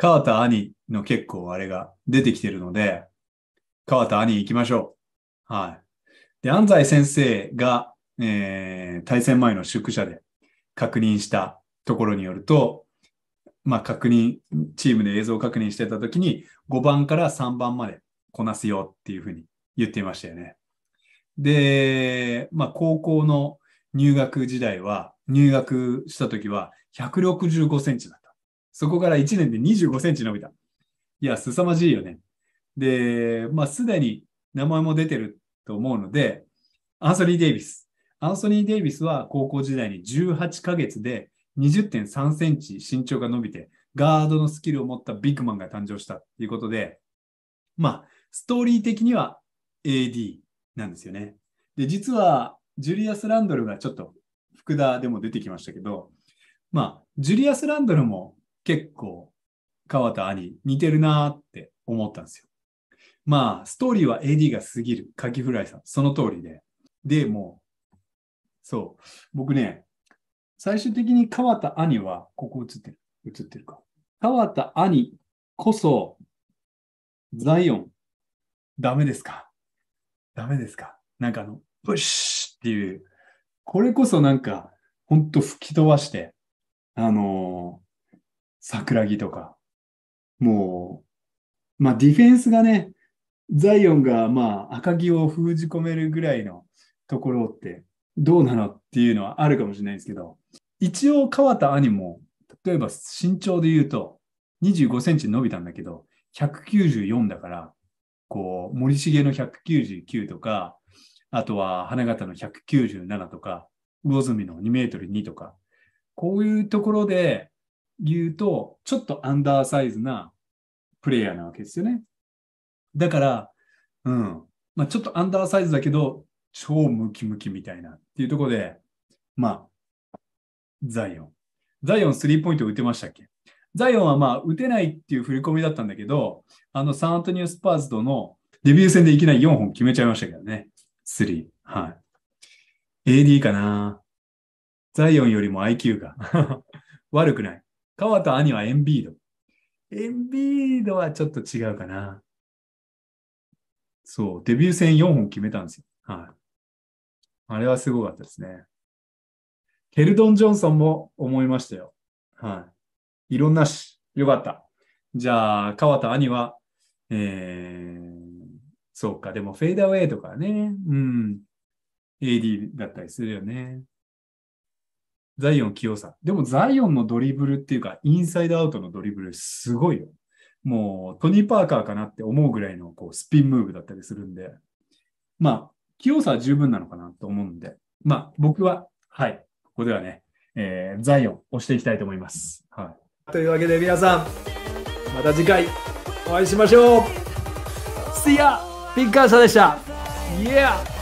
川田兄の結構あれが出てきてるので、川田兄行きましょう。はい。で、安西先生が、えー、対戦前の宿舎で確認したところによると、まあ、確認、チームで映像を確認してたときに、5番から3番までこなすよっていうふうに言っていましたよね。で、まあ、高校の入学時代は、入学したときは165センチだ。そこから1年で25センチ伸びた。いや、凄まじいよね。で、まあ、すでに名前も出てると思うので、アンソニー・デイビス。アンソニー・デイビスは高校時代に18ヶ月で20.3センチ身長が伸びて、ガードのスキルを持ったビッグマンが誕生したということで、まあ、ストーリー的には AD なんですよね。で、実は、ジュリアス・ランドルがちょっと、福田でも出てきましたけど、まあ、ジュリアス・ランドルも結構、川田兄、似てるなーって思ったんですよ。まあ、ストーリーは AD が過ぎる、カキフライさん、その通りで。で、もそう、僕ね、最終的に川田兄は、ここ映ってる、映ってるか。川田兄こそ、ザイオン、ダメですかダメですかなんかあの、ブシュっていう、これこそなんか、ほんと吹き飛ばして、あのー桜木とか、もう、まあディフェンスがね、ザイオンがまあ赤木を封じ込めるぐらいのところってどうなのっていうのはあるかもしれないですけど、一応川田兄も、例えば身長で言うと25センチ伸びたんだけど、194だから、こう、森重の199とか、あとは花形の197とか、魚住の2メートル2とか、こういうところで言うと、ちょっとアンダーサイズなプレイヤーなわけですよね。だから、うん。まあ、ちょっとアンダーサイズだけど、超ムキムキみたいなっていうところで、まあ、ザイオン。ザイオンスリーポイント打てましたっけザイオンはまあ、打てないっていう振り込みだったんだけど、あの、サンアントニオスパーズとのデビュー戦でいきなり4本決めちゃいましたけどね。3。はい。AD かな。ザイオンよりも IQ が 悪くない。川と兄はエンビード。エンビードはちょっと違うかな。そう、デビュー戦4本決めたんですよ。はい。あれはすごかったですね。ケルドン・ジョンソンも思いましたよ。はい。いろんなし、よかった。じゃあ、川と兄は、えー、そうか、でもフェーダーウェイとかね、うん、AD だったりするよね。ザイオン清さでもザイオンのドリブルっていうか、インサイドアウトのドリブルすごいよ。もうトニー・パーカーかなって思うぐらいのこうスピンムーブだったりするんで、まあ、清さは十分なのかなと思うんで、まあ、僕は、はい、ここではね、えー、ザイオン押していきたいと思います。はい、というわけで皆さん、また次回お会いしましょう !See ya! ピッカーサでした Yeah!